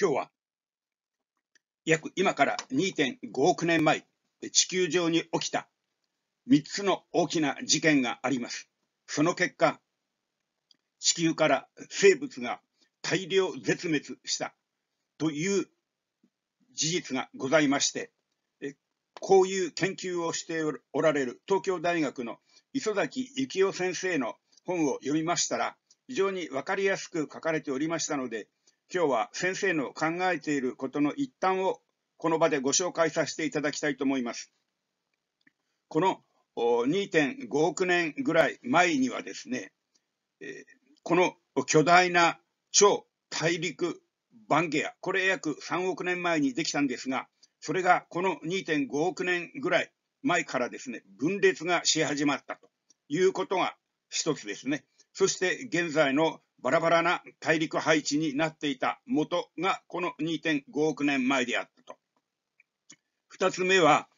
今日は約今から2.5億年前地球上に起きた3つの大きな事件があります。その結果、地球から生物が大量絶滅したという事実がございまして、こういう研究をしておられる東京大学の磯崎幸雄先生の本を読みましたら、非常に分かりやすく書かれておりましたので、今日は先生の考えていることの一端をこの場でご紹介させていただきたいと思います。この2.5億年ぐらい前にはですね、この巨大な超大陸バンゲア、これ約3億年前にできたんですが、それがこの2.5億年ぐらい前からですね、分裂がし始まったということが一つですね。そして現在のバラバラな大陸配置になっていた元がこの2.5億年前であったと。2つ目は、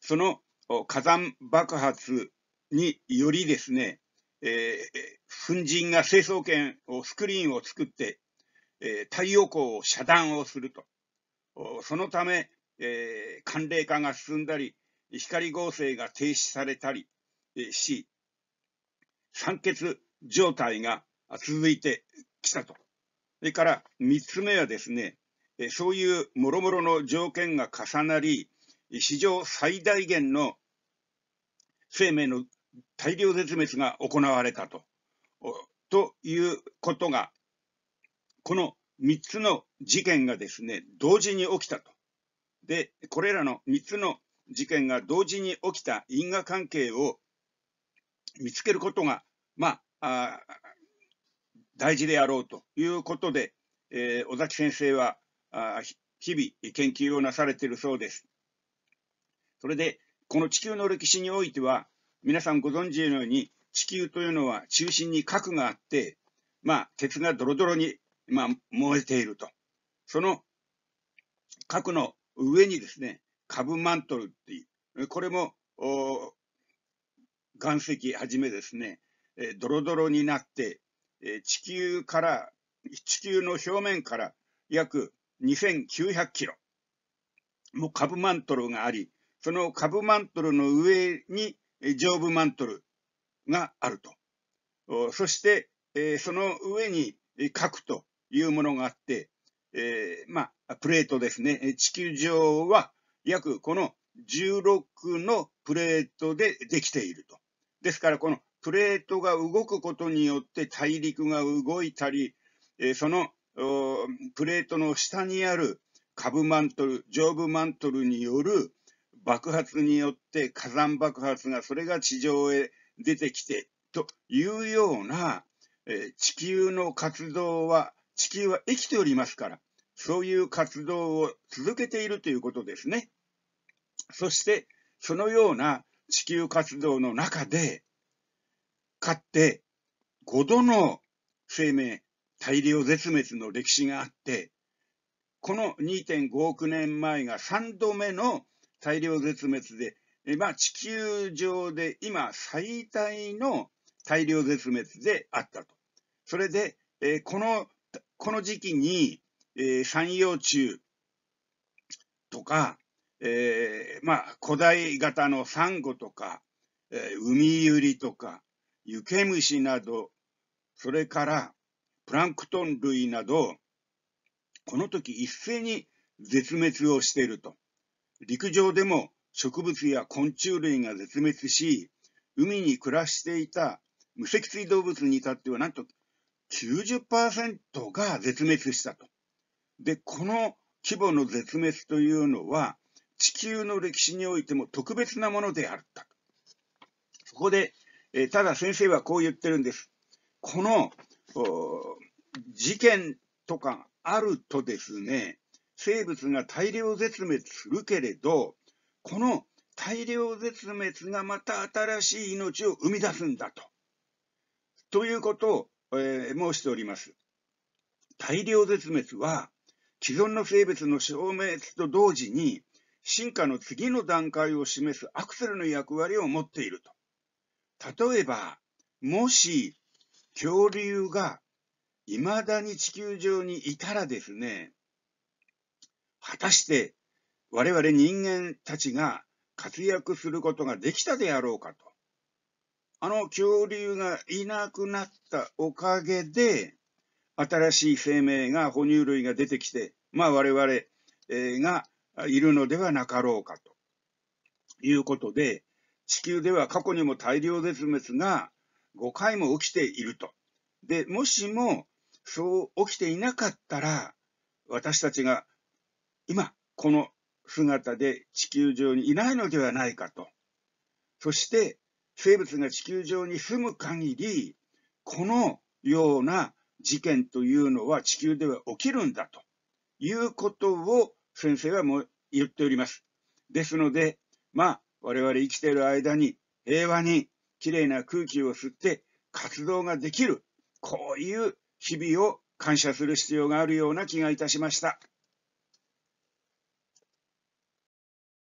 その火山爆発によりですね、えー、粉塵が成層圏をスクリーンを作って、えー、太陽光を遮断をすると。そのため、えー、寒冷化が進んだり、光合成が停止されたりし、酸欠状態が続いてきたと。それから3つ目はですね、そういうもろもろの条件が重なり、史上最大限の生命の大量絶滅が行われたと。ということが、この3つの事件がですね、同時に起きたと。で、これらの3つの事件が同時に起きた因果関係を見つけることが、まあ、あ大事であろうということで、えー、尾崎先生はあ日々研究をなされているそうです。それで、この地球の歴史においては、皆さんご存知のように、地球というのは中心に核があって、まあ、鉄がドロドロに、まあ、燃えていると。その核の上にですね、カブマントルっていう、これも岩石はじめですね、ドロドロになって、え地球から、地球の表面から約2900キロもカブマントルがあり、そのカブマントルの上に上部マントルがあると。そして、その上に核というものがあって、えー、まあ、プレートですね。地球上は約この16のプレートでできていると。ですから、このプレートが動くことによって大陸が動いたり、えそのプレートの下にある下部マントル、上部マントルによる爆発によって火山爆発がそれが地上へ出てきてというような、え地球の活動は地球は生きておりますからそういう活動を続けているということですね。そしてそのような地球活動の中でかって5度の生命大量絶滅の歴史があって、この2.5億年前が3度目の大量絶滅で、まあ、地球上で今最大の大量絶滅であったと。それで、えー、この、この時期に、えー、山葉虫とか、えー、まあ、古代型のサンゴとか、えー、海ユリとか、ユケムシなど、それからプランクトン類など、この時一斉に絶滅をしていると。陸上でも植物や昆虫類が絶滅し、海に暮らしていた無脊椎動物に至ってはなんと90%が絶滅したと。で、この規模の絶滅というのは、地球の歴史においても特別なものであった。そこでえー、ただ先生はこう言ってるんです。この事件とかあるとですね、生物が大量絶滅するけれど、この大量絶滅がまた新しい命を生み出すんだと。ということを、えー、申しております。大量絶滅は、既存の生物の消滅と同時に、進化の次の段階を示すアクセルの役割を持っていると。例えば、もし恐竜が未だに地球上にいたらですね、果たして我々人間たちが活躍することができたであろうかと。あの恐竜がいなくなったおかげで、新しい生命が、哺乳類が出てきて、まあ我々がいるのではなかろうかということで、地球では過去にも大量絶滅が5回も起きていると。で、もしもそう起きていなかったら、私たちが今この姿で地球上にいないのではないかと。そして生物が地球上に住む限り、このような事件というのは地球では起きるんだということを先生はもう言っております。ですので、まあ、我々生きている間に平和にきれいな空気を吸って活動ができる、こういう日々を感謝する必要があるような気がいたしました。